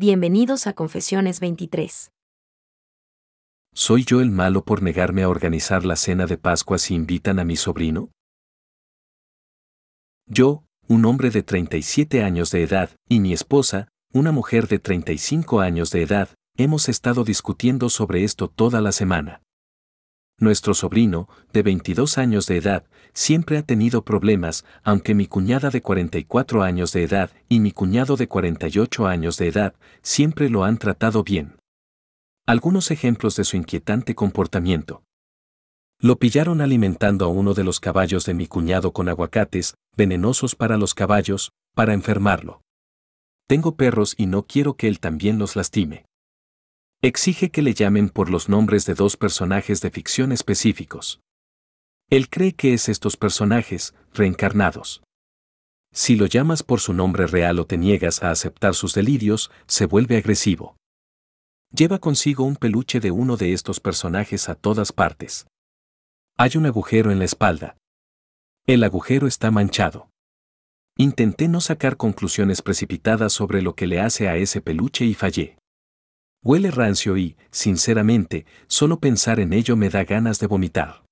Bienvenidos a Confesiones 23. ¿Soy yo el malo por negarme a organizar la cena de Pascua si invitan a mi sobrino? Yo, un hombre de 37 años de edad, y mi esposa, una mujer de 35 años de edad, hemos estado discutiendo sobre esto toda la semana nuestro sobrino, de 22 años de edad, siempre ha tenido problemas, aunque mi cuñada de 44 años de edad y mi cuñado de 48 años de edad siempre lo han tratado bien. Algunos ejemplos de su inquietante comportamiento. Lo pillaron alimentando a uno de los caballos de mi cuñado con aguacates, venenosos para los caballos, para enfermarlo. Tengo perros y no quiero que él también los lastime. Exige que le llamen por los nombres de dos personajes de ficción específicos. Él cree que es estos personajes, reencarnados. Si lo llamas por su nombre real o te niegas a aceptar sus delirios, se vuelve agresivo. Lleva consigo un peluche de uno de estos personajes a todas partes. Hay un agujero en la espalda. El agujero está manchado. Intenté no sacar conclusiones precipitadas sobre lo que le hace a ese peluche y fallé. Huele rancio y, sinceramente, solo pensar en ello me da ganas de vomitar.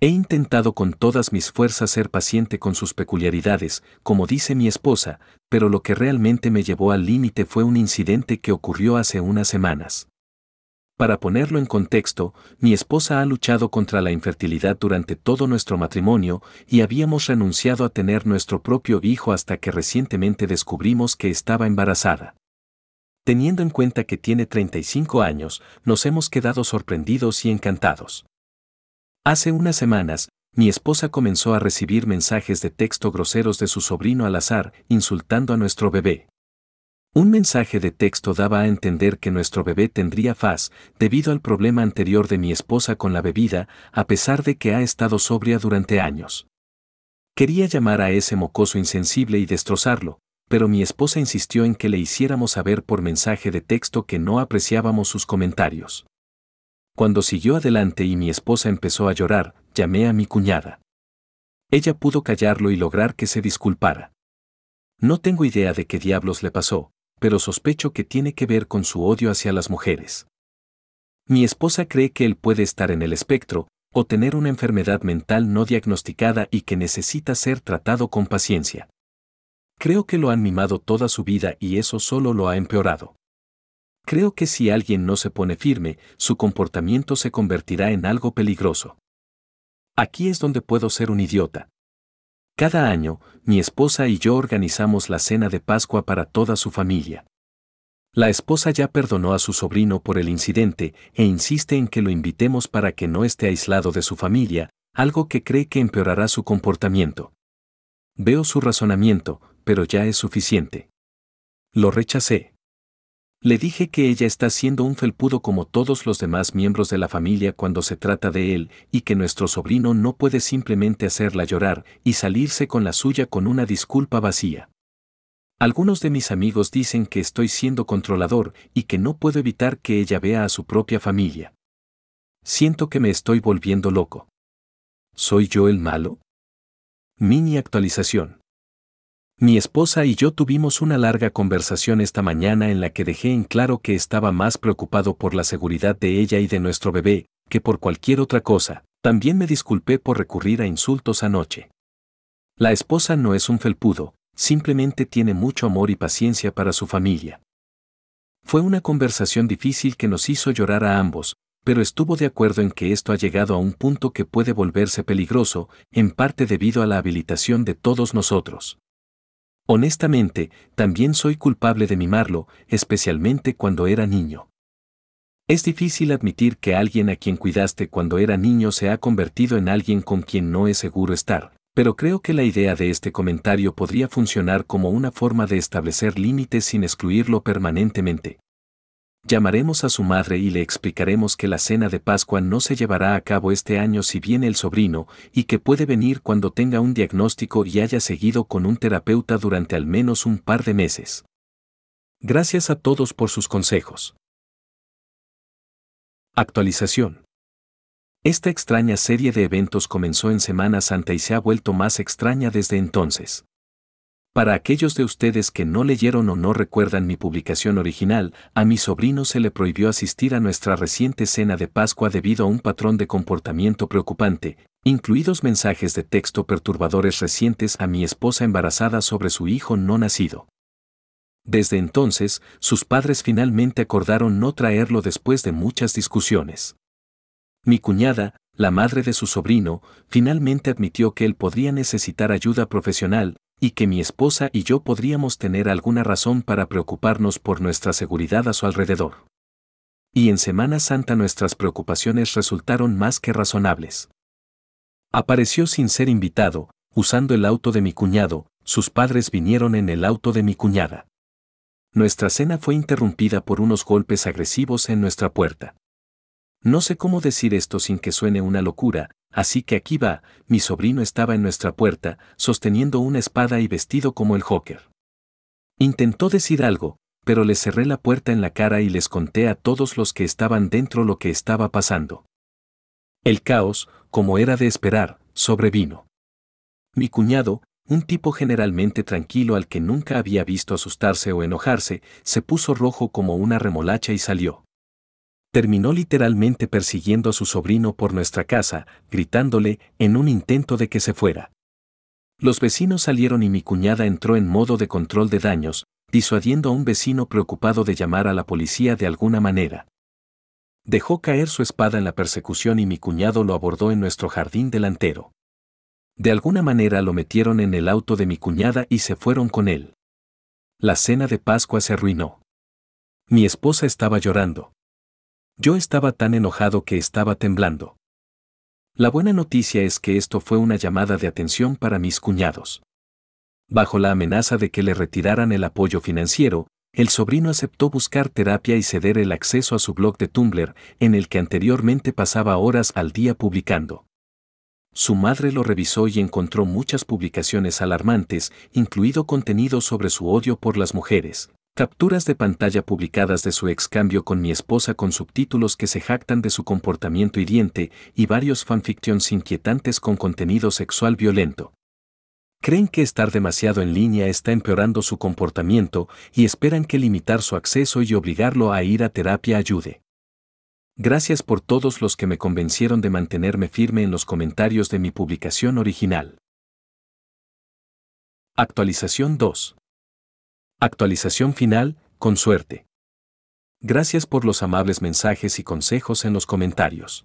He intentado con todas mis fuerzas ser paciente con sus peculiaridades, como dice mi esposa, pero lo que realmente me llevó al límite fue un incidente que ocurrió hace unas semanas. Para ponerlo en contexto, mi esposa ha luchado contra la infertilidad durante todo nuestro matrimonio y habíamos renunciado a tener nuestro propio hijo hasta que recientemente descubrimos que estaba embarazada. Teniendo en cuenta que tiene 35 años, nos hemos quedado sorprendidos y encantados. Hace unas semanas, mi esposa comenzó a recibir mensajes de texto groseros de su sobrino al azar, insultando a nuestro bebé. Un mensaje de texto daba a entender que nuestro bebé tendría faz debido al problema anterior de mi esposa con la bebida, a pesar de que ha estado sobria durante años. Quería llamar a ese mocoso insensible y destrozarlo, pero mi esposa insistió en que le hiciéramos saber por mensaje de texto que no apreciábamos sus comentarios. Cuando siguió adelante y mi esposa empezó a llorar, llamé a mi cuñada. Ella pudo callarlo y lograr que se disculpara. No tengo idea de qué diablos le pasó, pero sospecho que tiene que ver con su odio hacia las mujeres. Mi esposa cree que él puede estar en el espectro, o tener una enfermedad mental no diagnosticada y que necesita ser tratado con paciencia. Creo que lo han mimado toda su vida y eso solo lo ha empeorado. Creo que si alguien no se pone firme, su comportamiento se convertirá en algo peligroso. Aquí es donde puedo ser un idiota. Cada año, mi esposa y yo organizamos la cena de Pascua para toda su familia. La esposa ya perdonó a su sobrino por el incidente e insiste en que lo invitemos para que no esté aislado de su familia, algo que cree que empeorará su comportamiento. Veo su razonamiento, pero ya es suficiente. Lo rechacé. Le dije que ella está siendo un felpudo como todos los demás miembros de la familia cuando se trata de él y que nuestro sobrino no puede simplemente hacerla llorar y salirse con la suya con una disculpa vacía. Algunos de mis amigos dicen que estoy siendo controlador y que no puedo evitar que ella vea a su propia familia. Siento que me estoy volviendo loco. ¿Soy yo el malo? Mini actualización. Mi esposa y yo tuvimos una larga conversación esta mañana en la que dejé en claro que estaba más preocupado por la seguridad de ella y de nuestro bebé que por cualquier otra cosa. También me disculpé por recurrir a insultos anoche. La esposa no es un felpudo, simplemente tiene mucho amor y paciencia para su familia. Fue una conversación difícil que nos hizo llorar a ambos, pero estuvo de acuerdo en que esto ha llegado a un punto que puede volverse peligroso, en parte debido a la habilitación de todos nosotros. Honestamente, también soy culpable de mimarlo, especialmente cuando era niño. Es difícil admitir que alguien a quien cuidaste cuando era niño se ha convertido en alguien con quien no es seguro estar, pero creo que la idea de este comentario podría funcionar como una forma de establecer límites sin excluirlo permanentemente. Llamaremos a su madre y le explicaremos que la cena de Pascua no se llevará a cabo este año si viene el sobrino y que puede venir cuando tenga un diagnóstico y haya seguido con un terapeuta durante al menos un par de meses. Gracias a todos por sus consejos. Actualización. Esta extraña serie de eventos comenzó en Semana Santa y se ha vuelto más extraña desde entonces. Para aquellos de ustedes que no leyeron o no recuerdan mi publicación original, a mi sobrino se le prohibió asistir a nuestra reciente cena de Pascua debido a un patrón de comportamiento preocupante, incluidos mensajes de texto perturbadores recientes a mi esposa embarazada sobre su hijo no nacido. Desde entonces, sus padres finalmente acordaron no traerlo después de muchas discusiones. Mi cuñada, la madre de su sobrino, finalmente admitió que él podría necesitar ayuda profesional, y que mi esposa y yo podríamos tener alguna razón para preocuparnos por nuestra seguridad a su alrededor. Y en Semana Santa nuestras preocupaciones resultaron más que razonables. Apareció sin ser invitado, usando el auto de mi cuñado, sus padres vinieron en el auto de mi cuñada. Nuestra cena fue interrumpida por unos golpes agresivos en nuestra puerta. No sé cómo decir esto sin que suene una locura, así que aquí va, mi sobrino estaba en nuestra puerta, sosteniendo una espada y vestido como el Joker. Intentó decir algo, pero le cerré la puerta en la cara y les conté a todos los que estaban dentro lo que estaba pasando. El caos, como era de esperar, sobrevino. Mi cuñado, un tipo generalmente tranquilo al que nunca había visto asustarse o enojarse, se puso rojo como una remolacha y salió terminó literalmente persiguiendo a su sobrino por nuestra casa, gritándole en un intento de que se fuera. Los vecinos salieron y mi cuñada entró en modo de control de daños, disuadiendo a un vecino preocupado de llamar a la policía de alguna manera. Dejó caer su espada en la persecución y mi cuñado lo abordó en nuestro jardín delantero. De alguna manera lo metieron en el auto de mi cuñada y se fueron con él. La cena de Pascua se arruinó. Mi esposa estaba llorando. Yo estaba tan enojado que estaba temblando. La buena noticia es que esto fue una llamada de atención para mis cuñados. Bajo la amenaza de que le retiraran el apoyo financiero, el sobrino aceptó buscar terapia y ceder el acceso a su blog de Tumblr, en el que anteriormente pasaba horas al día publicando. Su madre lo revisó y encontró muchas publicaciones alarmantes, incluido contenido sobre su odio por las mujeres, Capturas de pantalla publicadas de su excambio con mi esposa con subtítulos que se jactan de su comportamiento hiriente y varios fanfictions inquietantes con contenido sexual violento. Creen que estar demasiado en línea está empeorando su comportamiento y esperan que limitar su acceso y obligarlo a ir a terapia ayude. Gracias por todos los que me convencieron de mantenerme firme en los comentarios de mi publicación original. Actualización 2. Actualización final, con suerte. Gracias por los amables mensajes y consejos en los comentarios.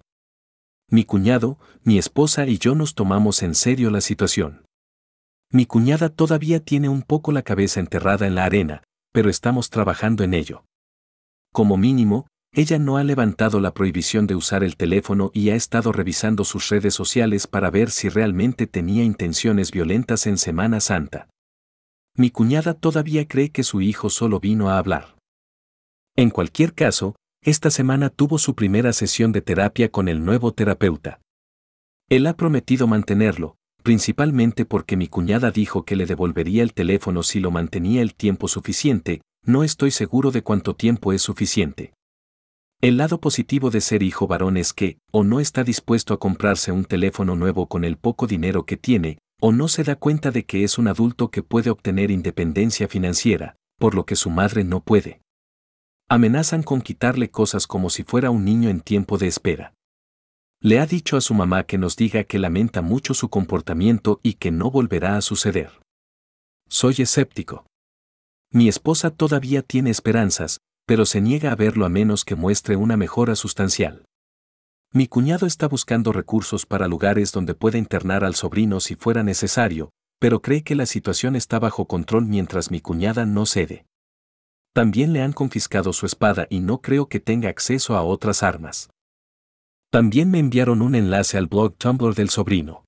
Mi cuñado, mi esposa y yo nos tomamos en serio la situación. Mi cuñada todavía tiene un poco la cabeza enterrada en la arena, pero estamos trabajando en ello. Como mínimo, ella no ha levantado la prohibición de usar el teléfono y ha estado revisando sus redes sociales para ver si realmente tenía intenciones violentas en Semana Santa mi cuñada todavía cree que su hijo solo vino a hablar. En cualquier caso, esta semana tuvo su primera sesión de terapia con el nuevo terapeuta. Él ha prometido mantenerlo, principalmente porque mi cuñada dijo que le devolvería el teléfono si lo mantenía el tiempo suficiente, no estoy seguro de cuánto tiempo es suficiente. El lado positivo de ser hijo varón es que, o no está dispuesto a comprarse un teléfono nuevo con el poco dinero que tiene, o no se da cuenta de que es un adulto que puede obtener independencia financiera, por lo que su madre no puede. Amenazan con quitarle cosas como si fuera un niño en tiempo de espera. Le ha dicho a su mamá que nos diga que lamenta mucho su comportamiento y que no volverá a suceder. Soy escéptico. Mi esposa todavía tiene esperanzas, pero se niega a verlo a menos que muestre una mejora sustancial. Mi cuñado está buscando recursos para lugares donde pueda internar al sobrino si fuera necesario, pero cree que la situación está bajo control mientras mi cuñada no cede. También le han confiscado su espada y no creo que tenga acceso a otras armas. También me enviaron un enlace al blog Tumblr del sobrino.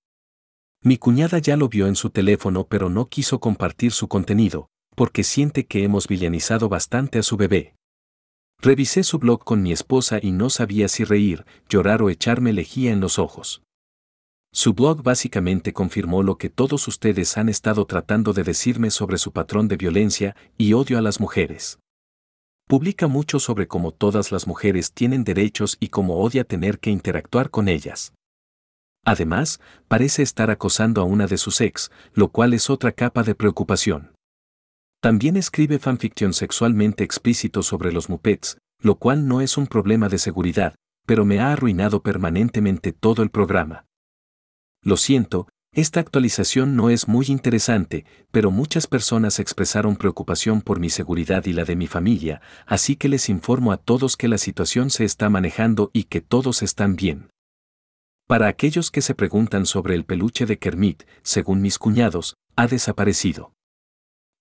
Mi cuñada ya lo vio en su teléfono pero no quiso compartir su contenido, porque siente que hemos villanizado bastante a su bebé. Revisé su blog con mi esposa y no sabía si reír, llorar o echarme lejía en los ojos. Su blog básicamente confirmó lo que todos ustedes han estado tratando de decirme sobre su patrón de violencia y odio a las mujeres. Publica mucho sobre cómo todas las mujeres tienen derechos y cómo odia tener que interactuar con ellas. Además, parece estar acosando a una de sus ex, lo cual es otra capa de preocupación. También escribe fanfiction sexualmente explícito sobre los mupets, lo cual no es un problema de seguridad, pero me ha arruinado permanentemente todo el programa. Lo siento, esta actualización no es muy interesante, pero muchas personas expresaron preocupación por mi seguridad y la de mi familia, así que les informo a todos que la situación se está manejando y que todos están bien. Para aquellos que se preguntan sobre el peluche de Kermit, según mis cuñados, ha desaparecido.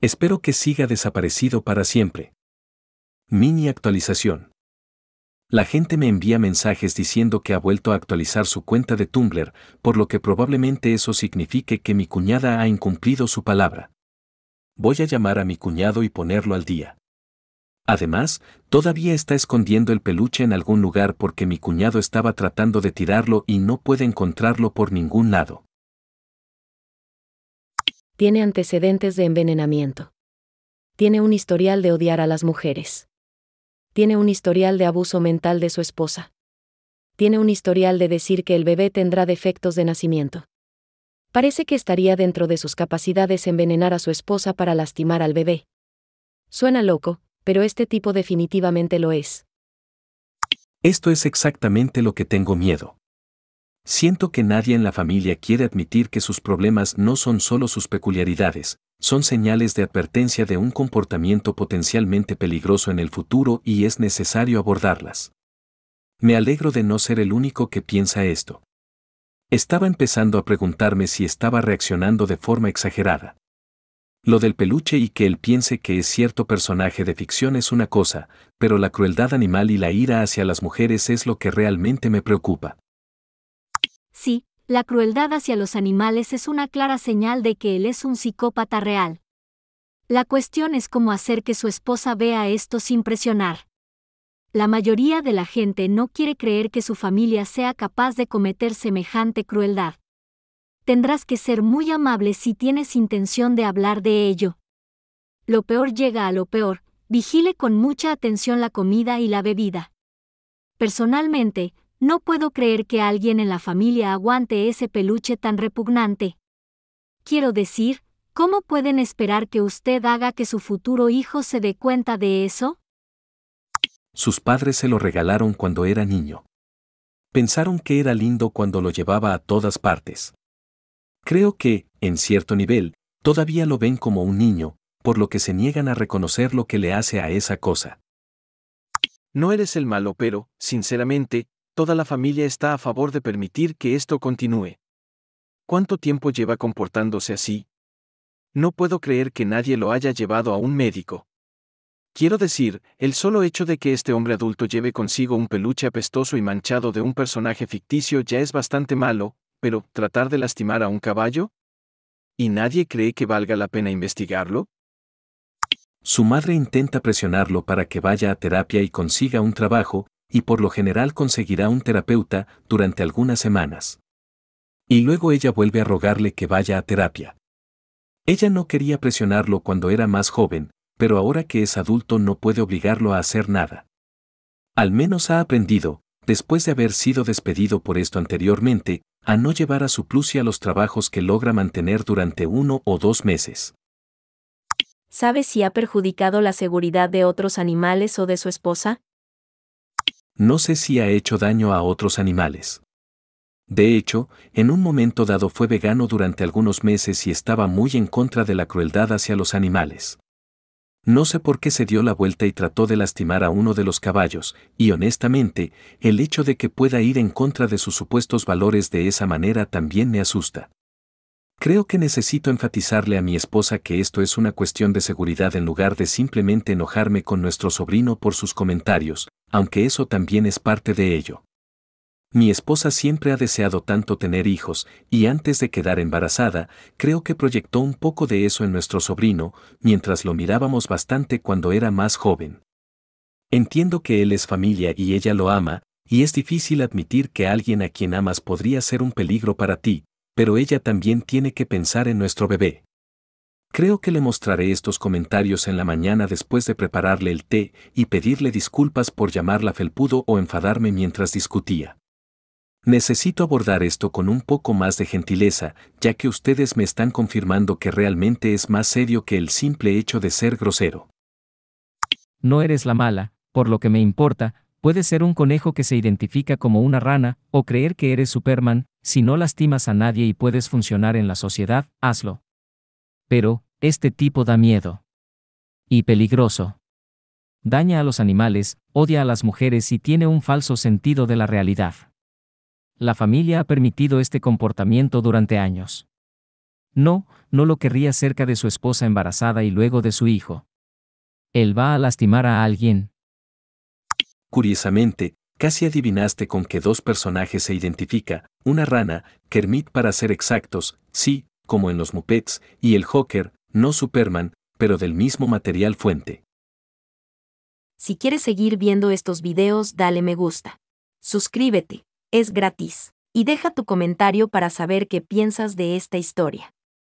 Espero que siga desaparecido para siempre. Mini actualización. La gente me envía mensajes diciendo que ha vuelto a actualizar su cuenta de Tumblr, por lo que probablemente eso signifique que mi cuñada ha incumplido su palabra. Voy a llamar a mi cuñado y ponerlo al día. Además, todavía está escondiendo el peluche en algún lugar porque mi cuñado estaba tratando de tirarlo y no puede encontrarlo por ningún lado tiene antecedentes de envenenamiento. Tiene un historial de odiar a las mujeres. Tiene un historial de abuso mental de su esposa. Tiene un historial de decir que el bebé tendrá defectos de nacimiento. Parece que estaría dentro de sus capacidades envenenar a su esposa para lastimar al bebé. Suena loco, pero este tipo definitivamente lo es. Esto es exactamente lo que tengo miedo. Siento que nadie en la familia quiere admitir que sus problemas no son solo sus peculiaridades, son señales de advertencia de un comportamiento potencialmente peligroso en el futuro y es necesario abordarlas. Me alegro de no ser el único que piensa esto. Estaba empezando a preguntarme si estaba reaccionando de forma exagerada. Lo del peluche y que él piense que es cierto personaje de ficción es una cosa, pero la crueldad animal y la ira hacia las mujeres es lo que realmente me preocupa. Sí, la crueldad hacia los animales es una clara señal de que él es un psicópata real. La cuestión es cómo hacer que su esposa vea esto sin presionar. La mayoría de la gente no quiere creer que su familia sea capaz de cometer semejante crueldad. Tendrás que ser muy amable si tienes intención de hablar de ello. Lo peor llega a lo peor, vigile con mucha atención la comida y la bebida. Personalmente, no puedo creer que alguien en la familia aguante ese peluche tan repugnante. Quiero decir, ¿cómo pueden esperar que usted haga que su futuro hijo se dé cuenta de eso? Sus padres se lo regalaron cuando era niño. Pensaron que era lindo cuando lo llevaba a todas partes. Creo que, en cierto nivel, todavía lo ven como un niño, por lo que se niegan a reconocer lo que le hace a esa cosa. No eres el malo, pero, sinceramente, toda la familia está a favor de permitir que esto continúe. ¿Cuánto tiempo lleva comportándose así? No puedo creer que nadie lo haya llevado a un médico. Quiero decir, el solo hecho de que este hombre adulto lleve consigo un peluche apestoso y manchado de un personaje ficticio ya es bastante malo, pero tratar de lastimar a un caballo? ¿Y nadie cree que valga la pena investigarlo? Su madre intenta presionarlo para que vaya a terapia y consiga un trabajo, y por lo general conseguirá un terapeuta durante algunas semanas. Y luego ella vuelve a rogarle que vaya a terapia. Ella no quería presionarlo cuando era más joven, pero ahora que es adulto no puede obligarlo a hacer nada. Al menos ha aprendido, después de haber sido despedido por esto anteriormente, a no llevar a su plusia los trabajos que logra mantener durante uno o dos meses. ¿Sabe si ha perjudicado la seguridad de otros animales o de su esposa? no sé si ha hecho daño a otros animales. De hecho, en un momento dado fue vegano durante algunos meses y estaba muy en contra de la crueldad hacia los animales. No sé por qué se dio la vuelta y trató de lastimar a uno de los caballos, y honestamente, el hecho de que pueda ir en contra de sus supuestos valores de esa manera también me asusta. Creo que necesito enfatizarle a mi esposa que esto es una cuestión de seguridad en lugar de simplemente enojarme con nuestro sobrino por sus comentarios, aunque eso también es parte de ello. Mi esposa siempre ha deseado tanto tener hijos, y antes de quedar embarazada, creo que proyectó un poco de eso en nuestro sobrino, mientras lo mirábamos bastante cuando era más joven. Entiendo que él es familia y ella lo ama, y es difícil admitir que alguien a quien amas podría ser un peligro para ti, pero ella también tiene que pensar en nuestro bebé. Creo que le mostraré estos comentarios en la mañana después de prepararle el té y pedirle disculpas por llamarla felpudo o enfadarme mientras discutía. Necesito abordar esto con un poco más de gentileza, ya que ustedes me están confirmando que realmente es más serio que el simple hecho de ser grosero. No eres la mala, por lo que me importa, Puede ser un conejo que se identifica como una rana, o creer que eres Superman, si no lastimas a nadie y puedes funcionar en la sociedad, hazlo. Pero, este tipo da miedo. Y peligroso. Daña a los animales, odia a las mujeres y tiene un falso sentido de la realidad. La familia ha permitido este comportamiento durante años. No, no lo querría cerca de su esposa embarazada y luego de su hijo. Él va a lastimar a alguien. Curiosamente, Casi adivinaste con qué dos personajes se identifica, una rana, Kermit para ser exactos, sí, como en los Muppets, y el Joker, no Superman, pero del mismo material fuente. Si quieres seguir viendo estos videos, dale me gusta. Suscríbete, es gratis. Y deja tu comentario para saber qué piensas de esta historia.